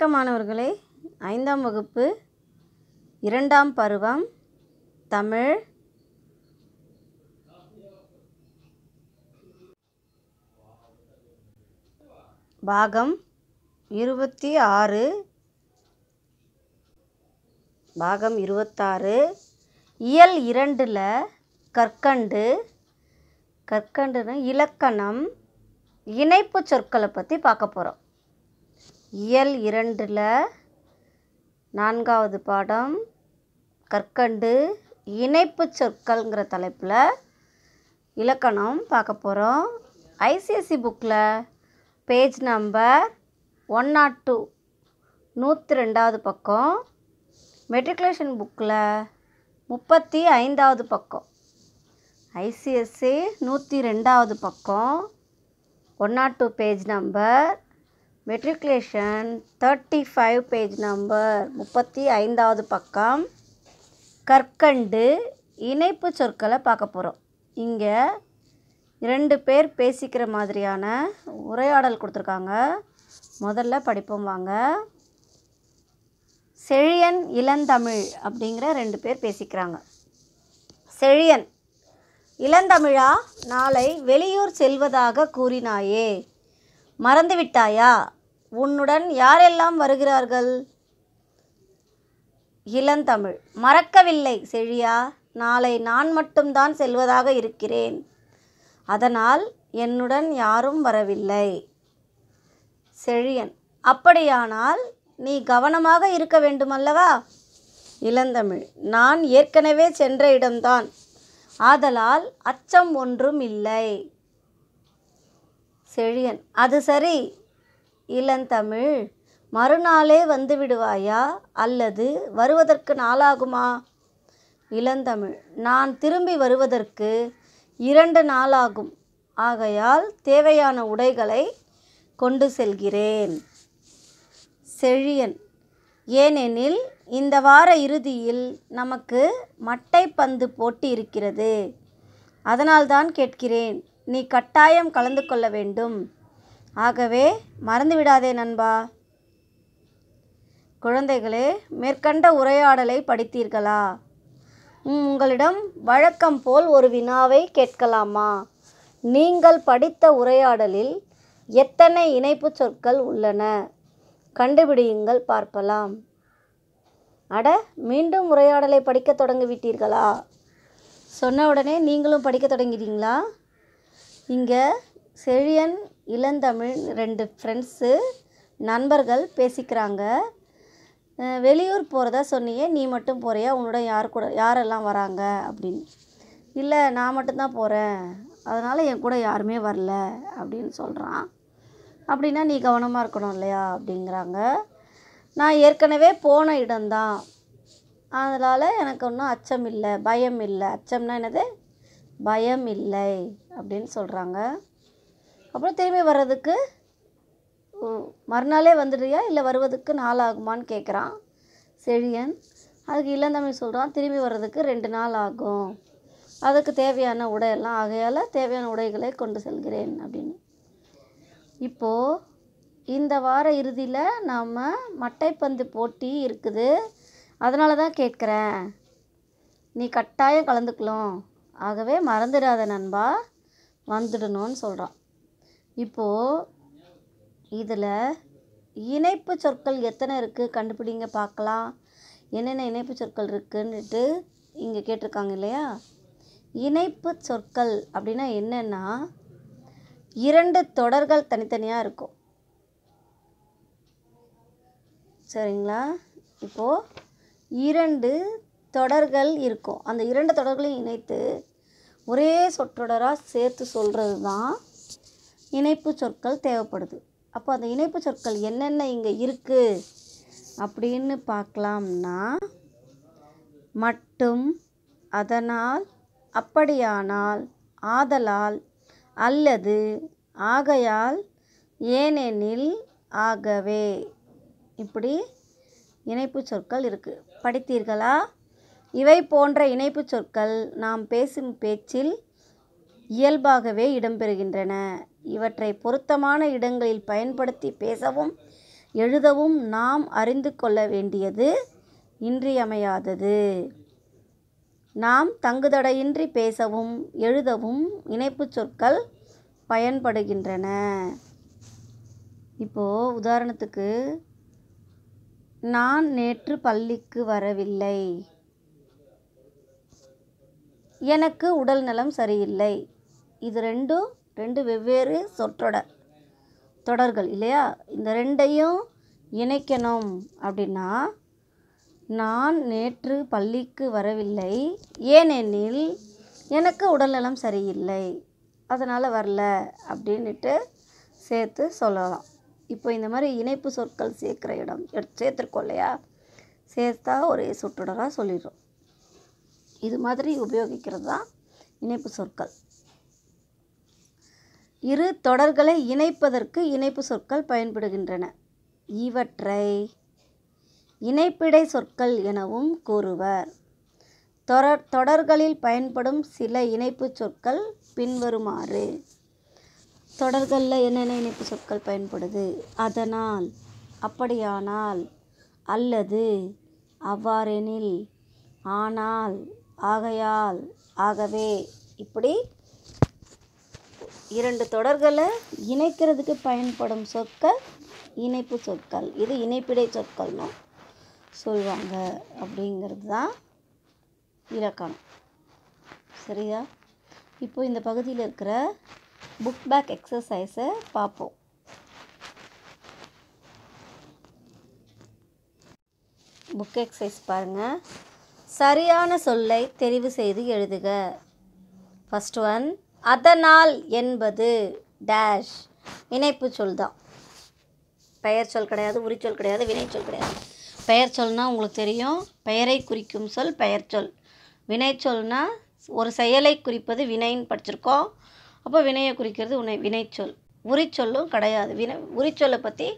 வணக்க மாணவர்களே ஐந்தாம் வகுப்பு இரண்டாம் பருவம் தமிழ் பாகம் இருபத்தி ஆறு பாகம் இருபத்தாறு இயல் இரண்டில் கற்கண்டு கற்கண்டுன்னு இலக்கணம் இணைப்பு சொற்களை பற்றி பார்க்க போகிறோம் இயல் இரண்டில் நான்காவது பாடம் கற்கண்டு இணைப்பு சொற்கள்ங்கிற தலைப்பில் இலக்கணம் பார்க்க போகிறோம் ஐசிஎஸ்சி புக்கில் page number one nought two நூற்றி ரெண்டாவது பக்கம் மெட்ரிகுலேஷன் புக்கில் முப்பத்தி ஐந்தாவது பக்கம் ஐசிஎஸ்சி நூற்றி ரெண்டாவது பக்கம் one nought two page number matriculation thirty five page number முப்பத்தி ஐந்தாவது பக்கம் கற்கண்டு இணைப்பு சொற்களை பார்க்க போகிறோம் இங்கே ரெண்டு பேர் பேசிக்கிற மாதிரியான உரையாடல் கொடுத்துருக்காங்க முதல்ல படிப்போம் வாங்க செழியன் இளந்தமிழ் அப்படிங்கிற ரெண்டு பேர் பேசிக்கிறாங்க செழியன் இளந்தமிழா நாளை வெளியூர் செல்வதாக கூறினாயே மறந்துவிட்டாயா உன்னுடன் யாரெல்லாம் வருகிறார்கள் இளந்தமிழ் மறக்கவில்லை செழியா நாளை நான் மட்டும்தான் செல்வதாக இருக்கிறேன் அதனால் என்னுடன் யாரும் வரவில்லை செழியன் அப்படியானால் நீ கவனமாக இருக்க வேண்டுமல்லவா இளந்தமிழ் நான் ஏற்கனவே சென்ற இடம்தான் ஆதலால் அச்சம் ஒன்றும் இல்லை செழியன் அது சரி இளந்தமிழ் மறுநாளே வந்து விடுவாயா அல்லது வருவதற்கு நாளாகுமா இளந்தமிழ் நான் திரும்பி வருவதற்கு இரண்டு நாளாகும் ஆகையால் தேவையான உடைகளை கொண்டு செல்கிறேன் செழியன் ஏனெனில் இந்த வார இறுதியில் நமக்கு மட்டைப்பந்து போட்டி இருக்கிறது அதனால்தான் கேட்கிறேன் நீ கட்டாயம் கலந்து கொள்ள வேண்டும் ஆகவே மறந்துவிடாதே நண்பா குழந்தைகளே மேற்கண்ட உரையாடலை படித்தீர்களா உங்களிடம் வழக்கம் போல் ஒரு வினாவை கேட்கலாமா நீங்கள் படித்த உரையாடலில் எத்தனை இணைப்பு சொற்கள் உள்ளன கண்டுபிடியுங்கள் பார்க்கலாம் அட மீண்டும் உரையாடலை படிக்க தொடங்கிவிட்டீர்களா சொன்ன உடனே நீங்களும் படிக்க தொடங்கிட்டீங்களா இங்கே செழியன் இளந்தமிழ் ரெண்டு ஃப்ரெண்ட்ஸு நண்பர்கள் பேசிக்கிறாங்க வெளியூர் போகிறதா சொன்னியே நீ மட்டும் போகிறியா உன்னோட யார் கூட யாரெல்லாம் வராங்க அப்படின்னு இல்லை நான் மட்டும்தான் போகிறேன் அதனால் என் கூட யாருமே வரல அப்படின்னு சொல்கிறான் அப்படின்னா நீ கவனமாக இருக்கணும் இல்லையா அப்படிங்கிறாங்க நான் ஏற்கனவே போன இடம்தான் அதனால் எனக்கு ஒன்றும் அச்சம் இல்லை பயம் இல்லை அச்சம்னா என்னது பயம் இல்லை அப்படின்னு சொல்கிறாங்க அப்புறம் திரும்பி வர்றதுக்கு மறுநாளே வந்துடுறியா இல்லை வருவதுக்கு நாள் ஆகுமான்னு கேட்குறான் செழியன் அதுக்கு இளந்தம்பி சொல்கிறான் திரும்பி வர்றதுக்கு ரெண்டு நாள் ஆகும் அதுக்கு தேவையான உடையெல்லாம் ஆகையால் தேவையான உடைகளை கொண்டு செல்கிறேன் அப்படின்னு இப்போது இந்த வார இறுதியில் நாம் மட்டைப்பந்து போட்டி இருக்குது அதனால தான் கேட்குறேன் நீ கட்டாயம் கலந்துக்கலாம் ஆகவே மறந்துடாத நண்பா வந்துடணும்னு சொல்கிறான் இப்போது இதில் இணைப்பு சொற்கள் எத்தனை இருக்குது கண்டுபிடிங்க பார்க்கலாம் என்னென்ன இணைப்பு சொற்கள் இருக்குன்னுட்டு இங்கே கேட்டிருக்காங்க இல்லையா இணைப்பு சொற்கள் அப்படின்னா என்னென்னா இரண்டு தொடர்கள் தனித்தனியாக இருக்கும் சரிங்களா இப்போது இரண்டு தொடர்கள் இருக்கும் அந்த இரண்டு தொடர்களையும் இணைத்து ஒரே சொற்றொடராக சேர்த்து சொல்கிறது தான் இணைப்பு சொற்கள் தேவைப்படுது அப்போ அந்த இணைப்பு சொற்கள் என்னென்ன இங்கே இருக்குது அப்படின்னு பார்க்கலாம்னா மட்டும் அதனால் அப்படியானால் ஆதலால் அல்லது ஆகையால் ஏனெனில் ஆகவே இப்படி இணைப்பு சொற்கள் இருக்குது படித்தீர்களா இவை போன்ற இணைப்பு சொற்கள் நாம் பேசும் பேச்சில் இயல்பாகவே இடம்பெறுகின்றன இவற்றை பொருத்தமான இடங்களில் பயன்படுத்தி பேசவும் எழுதவும் நாம் அறிந்து கொள்ள வேண்டியது இன்றியமையாதது நாம் தங்குதடையின்றி பேசவும் எழுதவும் இணைப்பு சொற்கள் பயன்படுகின்றன இப்போது உதாரணத்துக்கு நான் நேற்று பள்ளிக்கு வரவில்லை எனக்கு உடல்நலம் சரியில்லை இது ரெண்டும் ரெண்டு வெவ்வேறு சொற்றொடர் தொடர்கள் இல்லையா இந்த ரெண்டையும் இணைக்கணும் அப்படின்னா நான் நேற்று பள்ளிக்கு வரவில்லை ஏனெனில் எனக்கு உடல்நலம் சரியில்லை அதனால் வரல அப்படின்ட்டு சேர்த்து சொல்லலாம் இப்போ இந்த மாதிரி இணைப்பு சொற்கள் சேர்க்குற இடம் சேர்த்துருக்கோம் இல்லையா சேர்த்தா ஒரு சொற்றொடராக சொல்லிடுறோம் இது மாதிரி உபயோகிக்கிறது தான் இணைப்பு சொற்கள் இரு தொடர்களை இணைப்பதற்கு இணைப்பு சொற்கள் பயன்படுகின்றன இவற்றை இணைப்பிடை சொற்கள் எனவும் கூறுவர் தொடர் தொடர்களில் பயன்படும் சில இணைப்பு சொற்கள் பின்வருமாறு தொடர்களில் என்னென்ன இணைப்பு சொற்கள் பயன்படுது அதனால் அப்படியானால் அல்லது அவ்வாறெனில் ஆனால் ஆகையால் ஆகவே இப்படி இரண்டு தொடர்களை இணைக்கிறதுக்கு பயன்படும் சொற்கள் இணைப்பு சொற்கள் இது இணைப்பிடை சொற்கள்னு சொல்லுவாங்க அப்படிங்கிறது தான் இலக்கணம் சரியா இப்போ இந்த பகுதியில் இருக்கிற புக் பேக் எக்ஸசைஸை பார்ப்போம் புக் எக்ஸசைஸ் பாருங்கள் சரியான சொல்லை தெரிவு செய்து எழுதுக ஃபஸ்ட் ஒன் அதனால் என்பது டேஷ் வினைப்பு சொல் தான் பெயர் சொல் கிடையாது உரிச்சொல் கிடையாது வினைச்சொல் கிடையாது பெயர் சொல்னால் உங்களுக்கு தெரியும் பெயரை குறிக்கும் சொல் பெயர் சொல் வினை ஒரு செயலை குறிப்பது வினைன்னு படிச்சிருக்கோம் அப்போ வினையை குறிக்கிறது உனை வினைச்சொல் உரிச்சொல்லும் கிடையாது வினை உரிச்சொல்லை பற்றி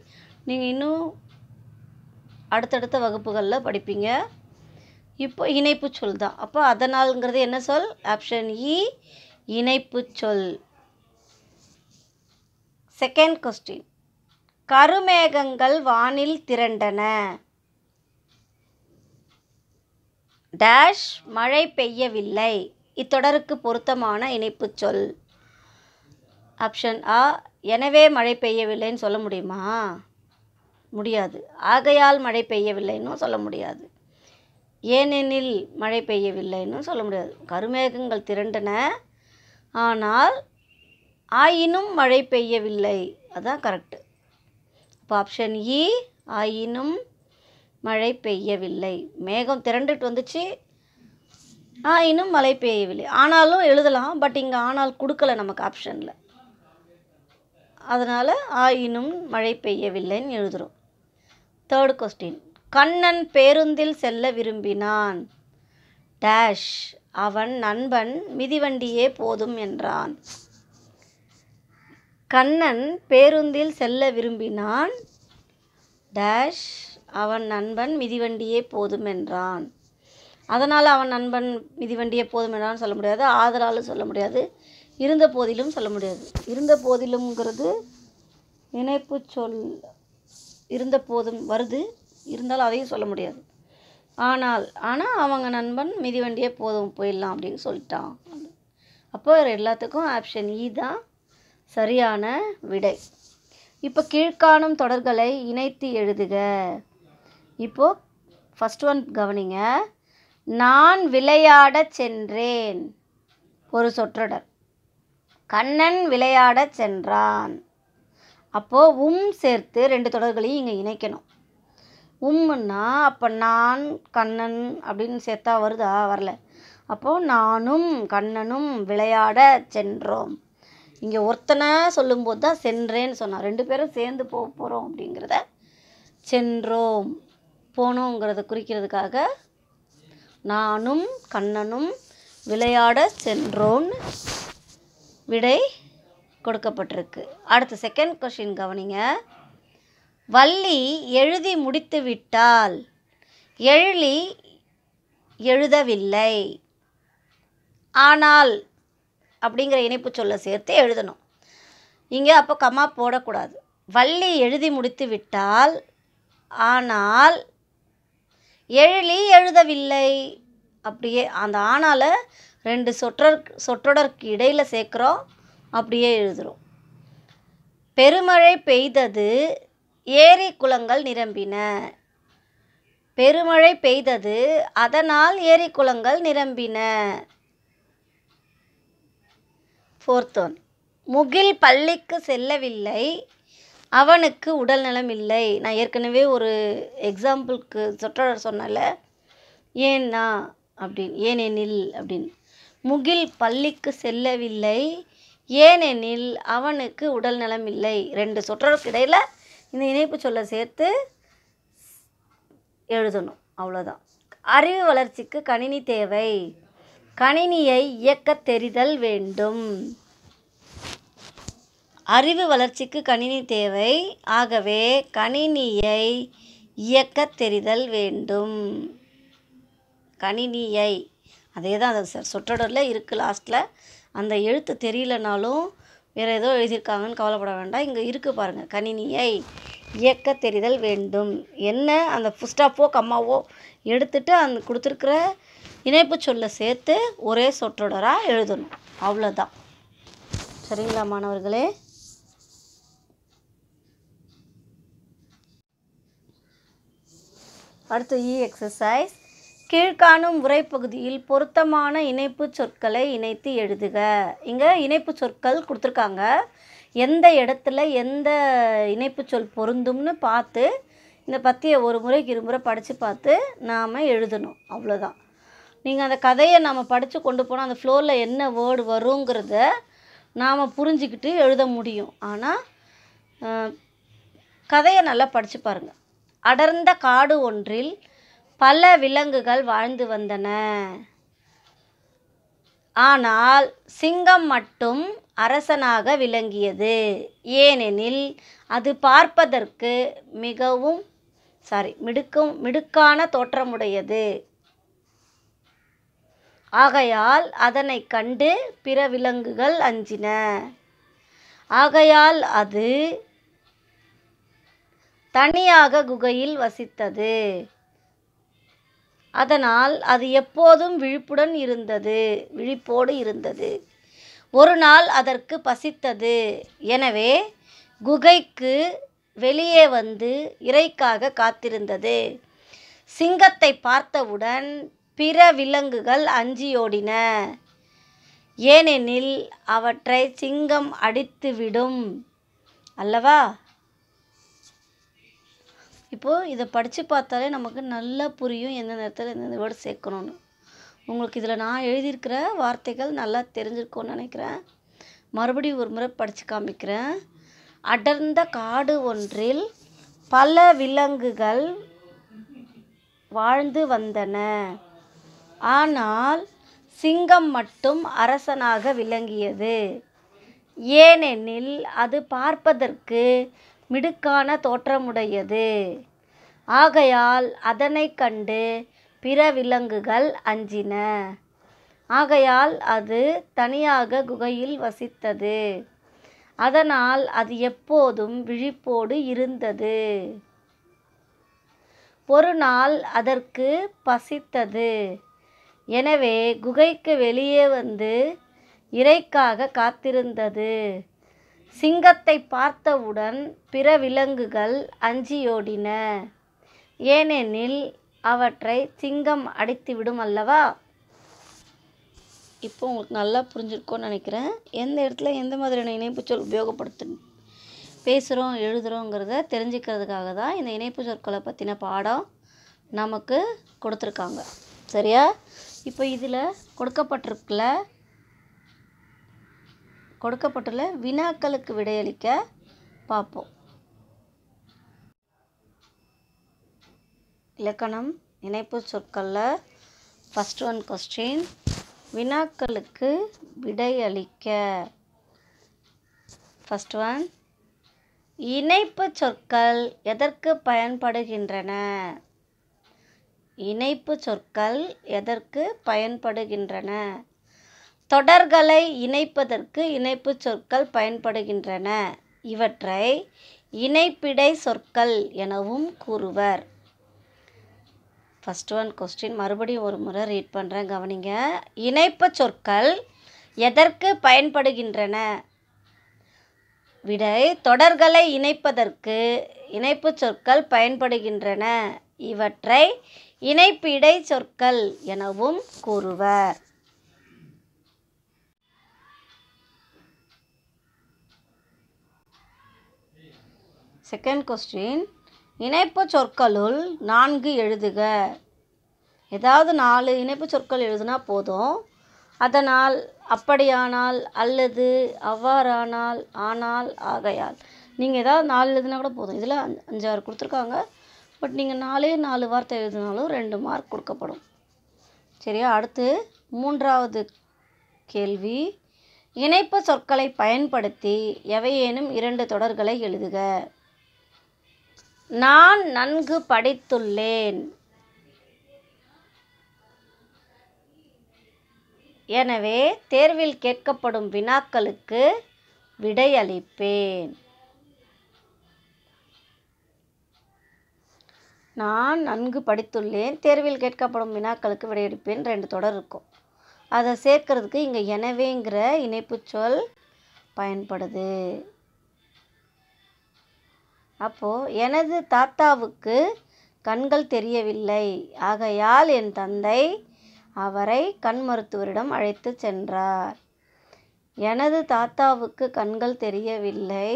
நீங்கள் இன்னும் அடுத்தடுத்த வகுப்புகளில் படிப்பீங்க இப்போ இணைப்பு சொல் தான் அப்போ அதனால்ங்கிறது என்ன சொல் ஆப்ஷன் இ e, இணைப்பு சொல் செகண்ட் கொஸ்டின் கருமேகங்கள் வானில் திரண்டன டேஷ் மழை பெய்யவில்லை இத்தொடருக்கு பொருத்தமான இணைப்பு சொல் ஆப்ஷன் ஆ எனவே மழை பெய்யவில்லைன்னு சொல்ல முடியுமா முடியாது ஆகையால் மழை பெய்யவில்லைன்னு சொல்ல முடியாது ஏனெனில் மழை பெய்யவில்லைன்னு சொல்ல முடியாது கருமேகங்கள் திரண்டன ஆனால் ஆயினும் மழை பெய்யவில்லை அதான் கரெக்டு இப்போ ஆப்ஷன் இ ஆயினும் மழை பெய்யவில்லை மேகம் திரண்டுட்டு வந்துச்சு ஆயினும் மழை பெய்யவில்லை ஆனாலும் எழுதலாம் பட் இங்கே ஆனால் கொடுக்கல நமக்கு ஆப்ஷனில் அதனால் ஆயினும் மழை பெய்யவில்லைன்னு எழுதுகிறோம் தேர்ட் கொஸ்டின் கண்ணன் பேருந்தில் செல்ல விரும்பினான் டேஷ் அவன் நண்பன் மிதிவண்டியே போதும் என்றான் கண்ணன் பேருந்தில் செல்ல விரும்பினான் டேஷ் அவன் நண்பன் மிதிவண்டியே போதும் என்றான் அதனால் அவன் நண்பன் மிதிவண்டியே போதும் என்றான் சொல்ல முடியாது ஆதலாலும் சொல்ல முடியாது இருந்த போதிலும் சொல்ல முடியாது இருந்த போதிலும்ங்கிறது இணைப்பு சொல் இருந்த போதும் வருது இருந்தாலும் அதையும் சொல்ல முடியாது ஆனால் ஆனால் அவங்க நண்பன் மிதிவண்டியே போதும் போயிடலாம் அப்படின்னு சொல்லிட்டான் அப்போ எல்லாத்துக்கும் ஆப்ஷன் இ e தான் சரியான விடை இப்போ கீழ்காணும் தொடர்களை இணைத்து எழுதுக இப்போது ஃபஸ்ட் ஒன் கவனிங்க நான் விளையாடச் சென்றேன் ஒரு சொற்றொடர் கண்ணன் விளையாடச் சென்றான் அப்போது உம் சேர்த்து ரெண்டு தொடர்களையும் இங்கே இணைக்கணும் உம்முன்னா அப்போ நான் கண்ணன் அப்படின்னு சேர்த்தா வருதா வரல அப்போது நானும் கண்ணனும் விளையாட சென்றோம் இங்கே ஒருத்தனை சொல்லும்போது தான் சென்றேன்னு சொன்னான் ரெண்டு பேரும் சேர்ந்து போக போகிறோம் அப்படிங்கிறத சென்றோம் போனோங்கிறத குறிக்கிறதுக்காக நானும் கண்ணனும் விளையாட சென்றோம்னு விடை கொடுக்கப்பட்டிருக்கு அடுத்த செகண்ட் கொஷின் கவனிங்க வள்ளி எழுதி விட்டால் எழுலி எழுதவில்லை ஆனால் அப்படிங்கிற இணைப்பு சொல்ல சேர்த்து எழுதணும் இங்கே அப்போ கம்மா போடக்கூடாது வள்ளி எழுதி முடித்து விட்டால் ஆனால் எழிலி எழுதவில்லை அப்படியே அந்த ஆனால் ரெண்டு சொற்றர் சொற்றொடருக்கு இடையில் சேர்க்குறோம் அப்படியே எழுதுகிறோம் பெருமழை பெய்தது ஏரி குளங்கள் நிரம்பின பெருமழை பெய்தது அதனால் ஏரி குளங்கள் நிரம்பின ஃபோர்த் ஒன் முகில் பள்ளிக்கு செல்லவில்லை அவனுக்கு உடல்நலம் இல்லை நான் ஏற்கனவே ஒரு எக்ஸாம்பிளுக்கு சொற்றொடர் சொன்னல ஏன்னா அப்படின்னு ஏனெனில் அப்படின்னு முகில் பள்ளிக்கு செல்லவில்லை ஏனெனில் அவனுக்கு உடல்நலம் இல்லை ரெண்டு சொற்றொடருக்கு இடையில் இந்த இணைப்பு சொல்லை சேர்த்து எழுதணும் அவ்வளோதான் அறிவு வளர்ச்சிக்கு கணினி தேவை கணினியை இயக்க தெரிதல் வேண்டும் அறிவு வளர்ச்சிக்கு கணினி தேவை ஆகவே கணினியை இயக்க தெரிதல் வேண்டும் கணினியை அதே தான் அது சார் சொற்றொடரில் இருக்குது லாஸ்ட்டில் அந்த எழுத்து தெரியலனாலும் வேறு ஏதோ எழுதியிருக்காங்கன்னு கவலைப்பட வேண்டாம் இங்கே இருக்குது பாருங்கள் கணினியை இயக்க தெரிதல் வேண்டும் என்ன அந்த ஃபுஸ்டாப்போ கம்மாவோ எடுத்துகிட்டு அந்த கொடுத்துருக்குற இணைப்பு சொல்லை சேர்த்து ஒரே சொற்றொடராக எழுதணும் அவ்வளோதான் சரிங்களா மாணவர்களே அடுத்து இ e எக்ஸசைஸ் கீழ்காணும் உரைப்பகுதியில் பொருத்தமான இணைப்பு சொற்களை இணைத்து எழுதுக இங்கே இணைப்பு சொற்கள் கொடுத்துருக்காங்க எந்த இடத்துல எந்த இணைப்பு சொல் பொருந்தும்னு பார்த்து இந்த பற்றியை ஒரு முறைக்கு இருமுறை படித்து பார்த்து நாம் எழுதணும் அவ்வளோதான் நீங்கள் அந்த கதையை நாம் படித்து கொண்டு போனால் அந்த ஃப்ளோரில் என்ன வேர்டு வருங்கிறத நாம் புரிஞ்சுக்கிட்டு எழுத முடியும் ஆனால் கதையை நல்லா படித்து பாருங்கள் அடர்ந்த காடு ஒன்றில் பல விலங்குகள் வாழ்ந்து வந்தன ஆனால் சிங்கம் மட்டும் அரசனாக விளங்கியது ஏனெனில் அது பார்ப்பதற்கு மிகவும் சாரி மிடுக்கும் மிடுக்கான தோற்றமுடையது ஆகையால் அதனை கண்டு பிற விலங்குகள் அஞ்சின ஆகையால் அது தனியாக குகையில் வசித்தது அதனால் அது எப்போதும் விழிப்புடன் இருந்தது விழிப்போடு இருந்தது ஒரு நாள் அதற்கு பசித்தது எனவே குகைக்கு வெளியே வந்து இறைக்காக காத்திருந்தது சிங்கத்தை பார்த்தவுடன் பிற விலங்குகள் அஞ்சியோடின ஏனெனில் அவற்றை சிங்கம் அடித்துவிடும் அல்லவா இப்போது இதை படித்து பார்த்தாலே நமக்கு நல்லா புரியும் எந்த நேரத்தில் எந்தெந்த வேர்டு சேர்க்கணும்னு உங்களுக்கு இதில் நான் எழுதியிருக்கிற வார்த்தைகள் நல்லா தெரிஞ்சிருக்கோன்னு நினைக்கிறேன் மறுபடியும் ஒரு முறை படித்து காமிக்கிறேன் அடர்ந்த காடு ஒன்றில் பல விலங்குகள் வாழ்ந்து வந்தன ஆனால் சிங்கம் மட்டும் அரசனாக விளங்கியது ஏனெனில் அது பார்ப்பதற்கு மிடுக்கான தோற்றமுடையது ஆகையால் அதனை கண்டு பிற விலங்குகள் அஞ்சின ஆகையால் அது தனியாக குகையில் வசித்தது அதனால் அது எப்போதும் விழிப்போடு இருந்தது ஒரு நாள் அதற்கு பசித்தது எனவே குகைக்கு வெளியே வந்து இறைக்காக காத்திருந்தது சிங்கத்தை பார்த்தவுடன் பிற விலங்குகள் அஞ்சியோடின ஏனெனில் அவற்றை சிங்கம் அடித்துவிடும் அல்லவா இப்போ உங்களுக்கு நல்லா புரிஞ்சிருக்கோன்னு நினைக்கிறேன் எந்த இடத்துல எந்த மாதிரியான இணைப்பு சொல் உபயோகப்படுத்து பேசுகிறோம் எழுதுகிறோங்கிறத தெரிஞ்சுக்கிறதுக்காக தான் இந்த இணைப்பு சொற்களை பற்றின பாடம் நமக்கு கொடுத்துருக்காங்க சரியா இப்போ இதில் கொடுக்கப்பட்டிருக்குல கொடுக்கப்பட்டுள்ள வினாக்களுக்கு விடையளிக்க பார்ப்போம் இலக்கணம் இணைப்பு சொற்களில் ஃபஸ்ட் ஒன் கொஸ்டின் வினாக்களுக்கு விடையளிக்க ஃபஸ்ட் ஒன் இணைப்பு சொற்கள் எதற்கு பயன்படுகின்றன இணைப்பு சொற்கள் எதற்கு பயன்படுகின்றன தொடர்களை இணைப்பதற்கு இணைப்புச் சொற்கள் பயன்படுகின்றன இவற்றை இணைப்பிடை சொற்கள் எனவும் கூறுவர் ஃபஸ்ட் ஒன் கொஸ்டின் மறுபடியும் ஒரு முறை ரீட் பண்ணுறேன் கவனிங்க இணைப்பு சொற்கள் எதற்கு பயன்படுகின்றன விடை தொடர்களை இணைப்பதற்கு இணைப்பு சொற்கள் பயன்படுகின்றன இவற்றை இணைப்பிடை சொற்கள் எனவும் கூறுவர் செகண்ட் கொஸ்டின் இணைப்பு சொற்களுள் நான்கு எழுதுக ஏதாவது நாலு இணைப்பு சொற்கள் எழுதுனா போதும் அதனால் அப்படியானால் அல்லது அவ்வாறானால் ஆனால் ஆகையால் நீங்கள் ஏதாவது நாலு எழுதுனா கூட போதும் இதில் அஞ்சாறு கொடுத்துருக்காங்க பட் நீங்கள் நாலே நாலு வார்த்தை எழுதினாலும் ரெண்டு மார்க் கொடுக்கப்படும் சரியா அடுத்து மூன்றாவது கேள்வி இணைப்பு சொற்களை பயன்படுத்தி எவையேனும் இரண்டு தொடர்களை எழுதுக நான் நன்கு படித்துள்ளேன் எனவே தேர்வில் கேட்கப்படும் வினாக்களுக்கு விடையளிப்பேன் நான் நன்கு படித்துள்ளேன் தேர்வில் கேட்கப்படும் வினாக்களுக்கு விடையளிப்பேன் ரெண்டு தொடர் இருக்கும் அதை சேர்க்கறதுக்கு இங்கே எனவேங்கிற இணைப்பு சொல் பயன்படுது அப்போது எனது தாத்தாவுக்கு கண்கள் தெரியவில்லை ஆகையால் என் தந்தை அவரை கண் மருத்துவரிடம் அழைத்து சென்றார் எனது தாத்தாவுக்கு கண்கள் தெரியவில்லை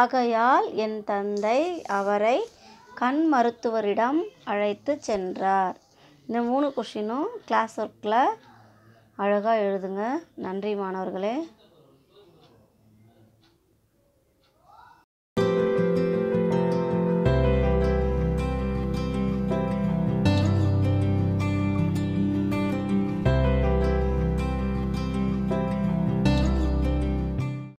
ஆகையால் என் தந்தை அவரை கண் மருத்துவரிடம் அழைத்து சென்றார் இந்த மூணு கொஷினும் கிளாஸ் ஒர்க்கில் அழகாக எழுதுங்க நன்றி மாணவர்களே